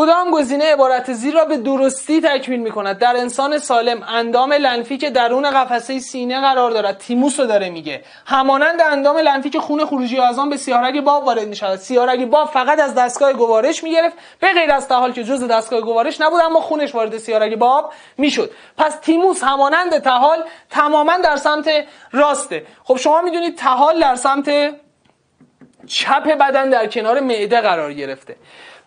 کدام گزینه عبارت زیر را به درستی تکمیل می کند در انسان سالم اندام لنفی که درون قفسه سینه قرار دارد تیموس رو داره میگه همانند اندام لنفی که خون خروجی آن به سیارگ باب وارد می شود سیارگ باب فقط از دستگاه گوارش می گرفت به غیر از تحال که جز دستگاه گوارش نبود اما خونش وارد سیارگ باب میشد پس تیموس همانند تحال تماما در سمت راسته خب شما میدونید تحال در سمت چپ بدن در کنار معده قرار گرفته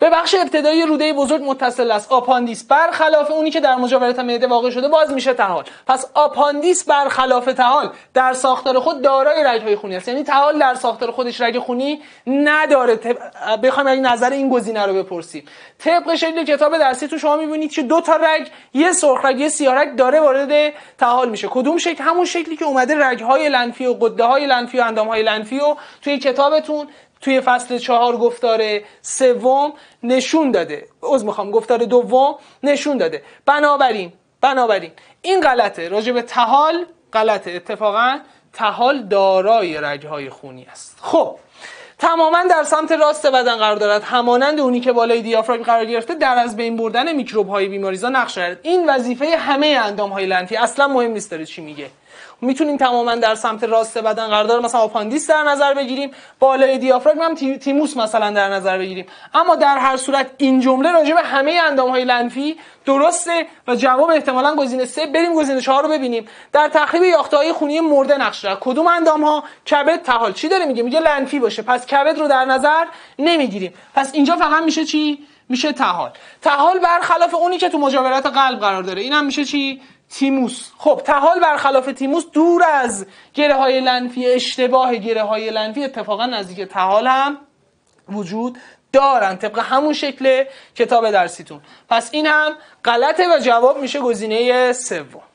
به بخش ابتدایی روده بزرگ متصل است آپاندیس برخلاف اونی که در مجاورت معده واقع شده باز میشه تحال پس آپاندیس برخلاف تحال در ساختار خود دارای های خونی است یعنی تحال در ساختار خودش رگ خونی نداره بخوام این نظر این گزینه رو بپرسیم طبق شکل کتاب درسی تو شما میبینید که دو تا رگ یه سرخ رگ یه سیاه رگ داره وارد تحال میشه کدوم شکل همون شکلی که اومده های لنفی و قده های لنفی و اندام لنفی و توی کتابتون توی فصل چهار گفتار سوم نشون داده عذر میخوام گفتار دوم نشون داده بنابراین بنابراین این غلطه راجع به تحال غلطه اتفاقا تحال دارای رگهای خونی است خب تماما در سمت راست بدن قرار دارد همانند اونی که بالای دیافراگم قرار گرفته در از بین بردن میکروب های بیماریزا نقش دارد این وظیفه همه اندام های لنتی اصلا مهم نیست داره چی میگه میتونیم تماما در سمت راست بدن قرار داره مثلا آپاندیس در نظر بگیریم بالای دیافراگم هم تیموس مثلا در نظر بگیریم اما در هر صورت این جمله راجع به همه اندام های لنفی درسته و جواب احتمالا گزینه سه. بریم گزینه 4 رو ببینیم در تخریب یاخته های خونی مرده نقش کدوم اندام ها کبد تحال چی داره میگه میگه لنفی باشه پس پس کبد رو در نظر نمیگیریم پس اینجا فقط میشه چی میشه تحال تحال برخلاف اونی که تو مجاورت قلب قرار داره اینم میشه چی تیموس خب تحال برخلاف تیموس دور از گره های لنفی اشتباه گره های لنفی اتفاقا نزدیک تحال هم وجود دارن طبق همون شکل کتاب درسیتون پس این هم غلطه و جواب میشه گزینه سوم